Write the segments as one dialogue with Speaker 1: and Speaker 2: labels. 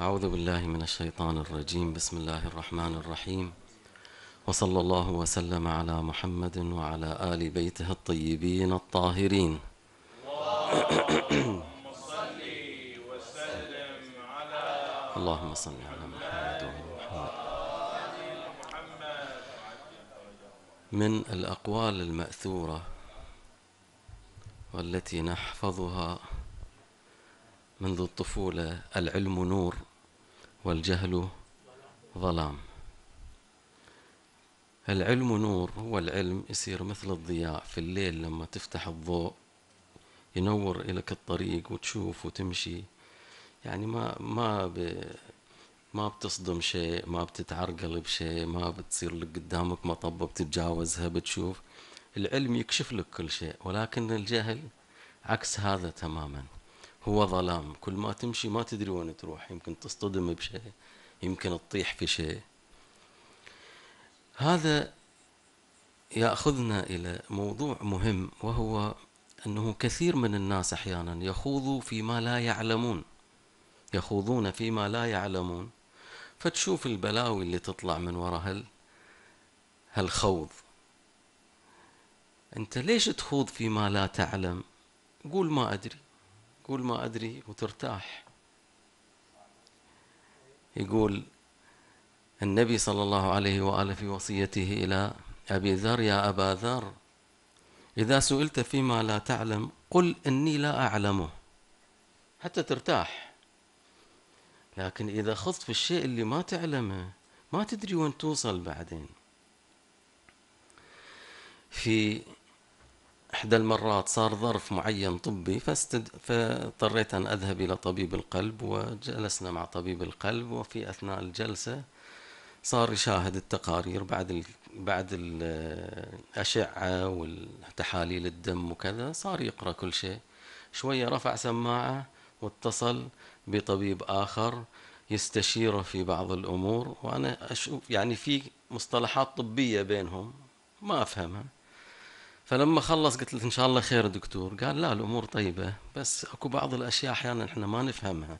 Speaker 1: أعوذ بالله من الشيطان الرجيم بسم الله الرحمن الرحيم وصلى الله وسلم على محمد وعلى آل بيته الطيبين الطاهرين اللهم صل وسلم على اللهم صل على محمد وعلى محمد من الأقوال المأثورة والتي نحفظها منذ الطفولة العلم نور والجهل ظلام العلم نور هو العلم يصير مثل الضياء في الليل لما تفتح الضوء ينور لك الطريق وتشوف وتمشي يعني ما ما ب ما بتصدم شيء ما بتتعرقل بشيء ما بتصير لك قدامك مطبة بتتجاوزها بتشوف العلم يكشف لك كل شيء ولكن الجهل عكس هذا تماما هو ظلام كل ما تمشي ما تدري وين تروح يمكن تصطدم بشيء يمكن تطيح في شيء هذا ياخذنا الى موضوع مهم وهو انه كثير من الناس احيانا يخوضوا فيما لا يعلمون يخوضون فيما لا يعلمون فتشوف البلاوي اللي تطلع من وراء هال هالخوض انت ليش تخوض فيما لا تعلم قول ما ادري تقول ما أدري وترتاح يقول النبي صلى الله عليه وآله في وصيته إلى أبي ذر يا أبا ذر إذا سئلت فيما لا تعلم قل إني لا أعلمه حتى ترتاح لكن إذا خضت في الشيء اللي ما تعلمه ما تدري وين توصل بعدين في إحدى المرات صار ظرف معين طبي فاستد... فاضطريت أن أذهب إلى طبيب القلب وجلسنا مع طبيب القلب وفي أثناء الجلسة صار يشاهد التقارير بعد ال... بعد الأشعة والتحاليل الدم وكذا صار يقرأ كل شيء شوية رفع سماعة واتصل بطبيب آخر يستشيره في بعض الأمور وأنا أشوف يعني في مصطلحات طبية بينهم ما أفهمها فلما خلص قلت له ان شاء الله خير دكتور قال لا الامور طيبه بس اكو بعض الاشياء احيانا احنا ما نفهمها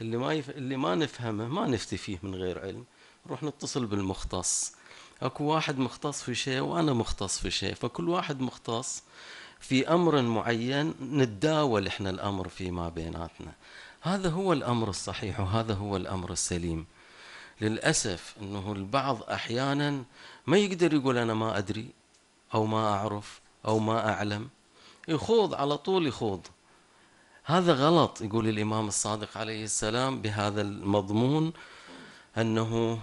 Speaker 1: اللي ما يف... اللي ما نفهمه ما نفتي فيه من غير علم نروح نتصل بالمختص اكو واحد مختص في شيء وانا مختص في شيء فكل واحد مختص في امر معين نتداول احنا الامر فيما بيناتنا هذا هو الامر الصحيح وهذا هو الامر السليم للاسف انه البعض احيانا ما يقدر يقول انا ما ادري أو ما أعرف أو ما أعلم يخوض على طول يخوض هذا غلط يقول الإمام الصادق عليه السلام بهذا المضمون أنه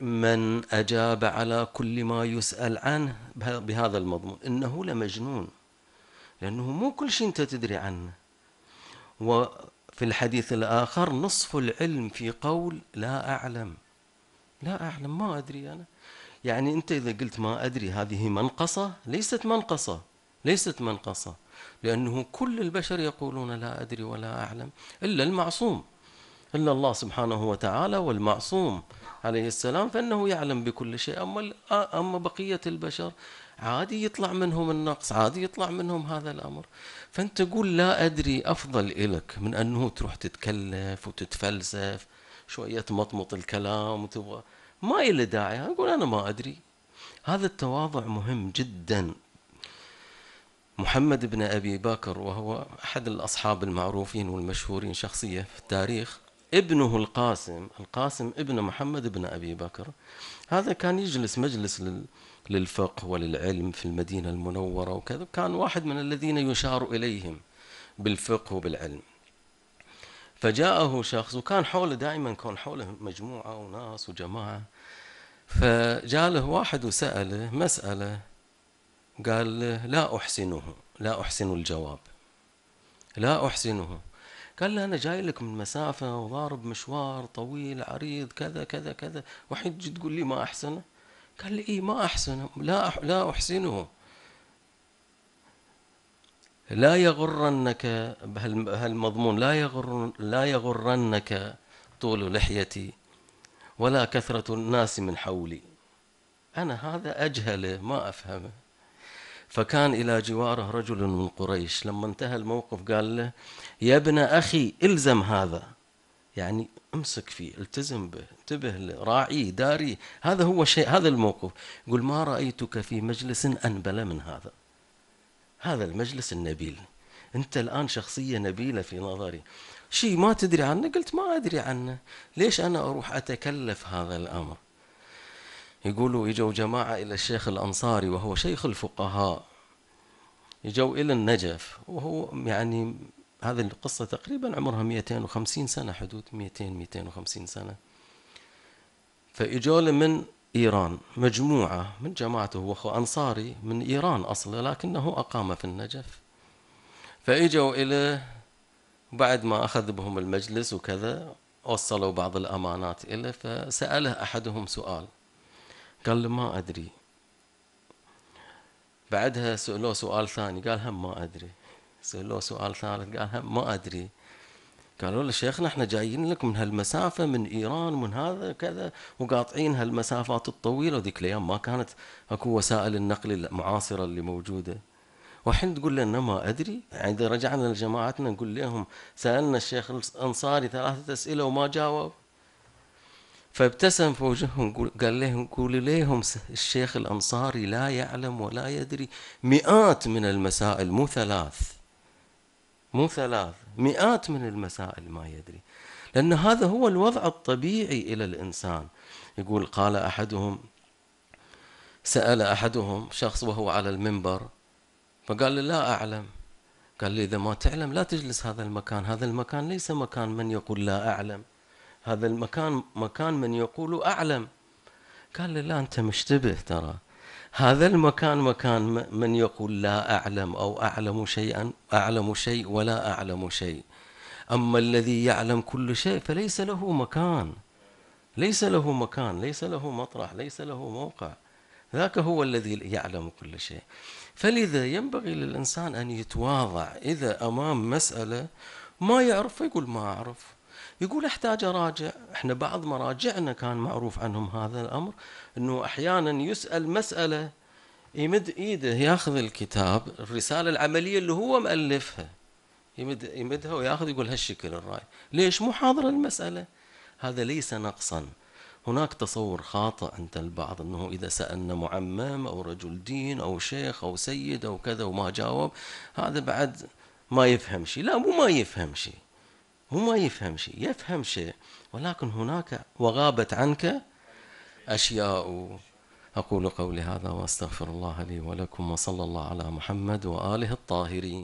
Speaker 1: من أجاب على كل ما يسأل عنه بهذا المضمون إنه لمجنون لأنه مو كل شيء أنت تدري عنه وفي الحديث الآخر نصف العلم في قول لا أعلم لا أعلم ما أدري أنا يعني أنت إذا قلت ما أدري هذه منقصة ليست منقصة ليست منقصة لأنه كل البشر يقولون لا أدري ولا أعلم إلا المعصوم إلا الله سبحانه وتعالى والمعصوم عليه السلام فإنه يعلم بكل شيء أما آه، أما بقية البشر عادي يطلع منهم النقص عادي يطلع منهم هذا الأمر فأنت تقول لا أدري أفضل إلك من أنه تروح تتكلف وتتفلسف شوية تمطمط الكلام وتبغى ما إلى داعي أقول أنا ما أدري هذا التواضع مهم جدا محمد بن أبي بكر وهو أحد الأصحاب المعروفين والمشهورين شخصية في التاريخ ابنه القاسم القاسم ابن محمد بن أبي بكر هذا كان يجلس مجلس للفقه وللعلم في المدينة المنورة وكذا كان واحد من الذين يشار إليهم بالفقه وبالعلم فجاءه شخص وكان حوله دائما كان حوله مجموعة وناس وجماعة فجاله واحد وسأله مسألة قال له لا أحسنه لا أحسن الجواب لا أحسنه قال له أنا جاي لك من مسافة وضارب مشوار طويل عريض كذا كذا كذا وحين تجي تقول لي ما أحسنه قال لي إيه ما أحسنه لا لا أحسنه لا يغرنك بهالمضمون لا يغر لا يغرنك طول لحيتي ولا كثرة الناس من حولي أنا هذا أجهله ما أفهمه فكان إلى جواره رجل من قريش لما انتهى الموقف قال له يا ابن أخي إلزم هذا يعني امسك فيه التزم به انتبه له راعيه داري هذا هو شيء هذا الموقف يقول ما رأيتك في مجلس أنبل من هذا هذا المجلس النبيل انت الان شخصيه نبيله في نظري شيء ما تدري عنه قلت ما ادري عنه ليش انا اروح اتكلف هذا الامر يقولوا اجوا جماعه الى الشيخ الانصاري وهو شيخ الفقهاء اجوا الى النجف وهو يعني هذه القصه تقريبا عمرها 250 سنه حدود 200 250 سنه فاجوا من إيران مجموعة من جماعته وأخو أنصاري من إيران أصلا لكنه أقام في النجف فإجوا إليه بعد ما أخذ بهم المجلس وكذا وصلوا بعض الأمانات إليه فسأله أحدهم سؤال قال له ما أدري بعدها سألوه سؤال ثاني قال هم ما أدري سألوه سؤال ثالث قال هم ما أدري قالوا له شيخنا احنا جايين لك من هالمسافه من ايران من هذا كذا وقاطعين هالمسافات الطويله وذيك الايام ما كانت اكو وسائل النقل المعاصره اللي موجوده وحين تقول لنا ما ادري يعني اذا رجعنا لجماعتنا نقول لهم سالنا الشيخ الانصاري ثلاثه اسئله وما جاوب فابتسم في وجههم قال لهم قول لهم الشيخ الانصاري لا يعلم ولا يدري مئات من المسائل مو ثلاث مو ثلاث مئات من المسائل ما يدري لأن هذا هو الوضع الطبيعي إلى الإنسان يقول قال أحدهم سأل أحدهم شخص وهو على المنبر فقال له لا أعلم قال لي إذا ما تعلم لا تجلس هذا المكان هذا المكان ليس مكان من يقول لا أعلم هذا المكان مكان من يقول أعلم قال لي لا أنت مشتبه ترى هذا المكان مكان من يقول لا أعلم أو أعلم شيئا أعلم شيء ولا أعلم شيء أما الذي يعلم كل شيء فليس له مكان ليس له مكان ليس له مطرح ليس له موقع ذاك هو الذي يعلم كل شيء فلذا ينبغي للإنسان أن يتواضع إذا أمام مسألة ما يعرف يقول ما أعرف يقول احتاج اراجع احنا بعض مراجعنا كان معروف عنهم هذا الامر انه احيانا يسال مساله يمد ايده ياخذ الكتاب الرساله العمليه اللي هو مالفها يمد يمدها وياخذ يقول هالشكل الراي ليش مو حاضر المساله هذا ليس نقصا هناك تصور خاطئ عند البعض انه اذا سالنا معمم او رجل دين او شيخ او سيد او كذا وما جاوب هذا بعد ما يفهم شيء لا مو ما يفهم شيء هو ما يفهم شيء يفهم شيء ولكن هناك وغابت عنك أشياء أقول قولي هذا وأستغفر الله لي ولكم وصلى الله على محمد وآله الطاهرين